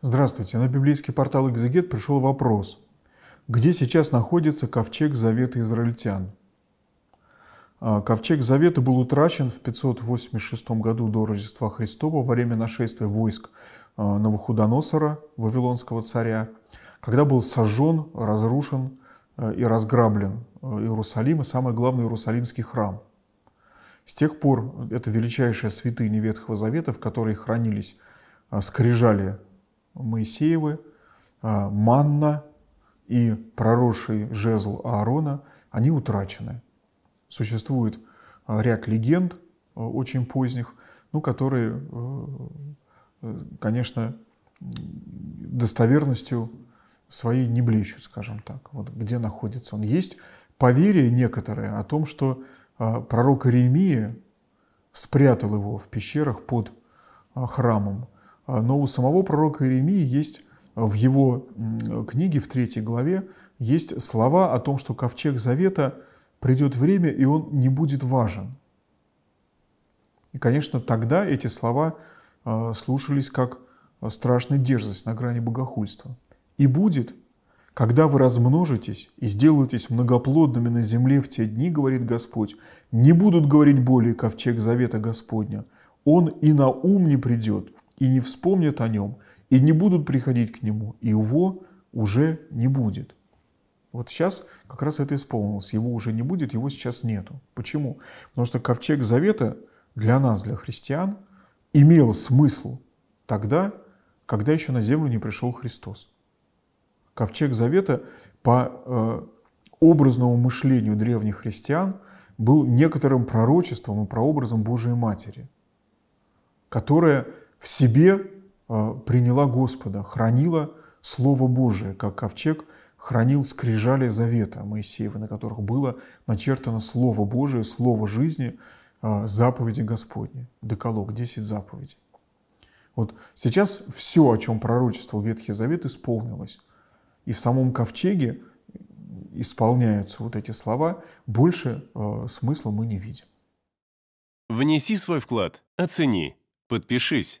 Здравствуйте. На библейский портал «Экзегет» пришел вопрос. Где сейчас находится ковчег Завета израильтян? А, ковчег Завета был утрачен в 586 году до Рождества Христова во время нашествия войск а, Навуходоносора, вавилонского царя, когда был сожжен, разрушен а, и разграблен Иерусалим и, самое главное, Иерусалимский храм. С тех пор это величайшая святыня Ветхого Завета, в которой хранились скрижали Моисеевы, а, манна и проросший жезл Аарона, они утрачены. Существует а, ряд легенд а, очень поздних, ну, которые, конечно, достоверностью своей не блещут, скажем так, вот где находится он. Есть поверие некоторое о том, что пророк Иеремия спрятал его в пещерах под храмом. А, но у самого пророка Иеремии есть а, в его книге, в третьей главе, есть слова о том, что ковчег завета придет время, и он не будет важен. И, конечно, тогда эти слова а, слушались как страшная дерзость на грани богохульства. «И будет, когда вы размножитесь и сделаетесь многоплодными на земле в те дни, говорит Господь, не будут говорить более ковчег завета Господня, он и на ум не придет, и не вспомнят о нем, и не будут приходить к нему, и его уже не будет. Вот сейчас как раз это исполнилось. Его уже не будет, его сейчас нету. Почему? Потому что ковчег завета для нас, для христиан, имел смысл тогда, когда еще на землю не пришел Христос. Ковчег завета по э, образному мышлению древних христиан был некоторым пророчеством и прообразом Божией Матери, которая в себе э, приняла Господа, хранила Слово Божие, как ковчег хранил скрижали завета Моисеева, на которых было начертано Слово Божие, Слово жизни, э, заповеди Господни, Деколог, 10 заповедей. Вот сейчас все, о чем пророчествовал Ветхий Завет, исполнилось. И в самом ковчеге исполняются вот эти слова, больше э, смысла мы не видим. Внеси свой вклад, оцени, подпишись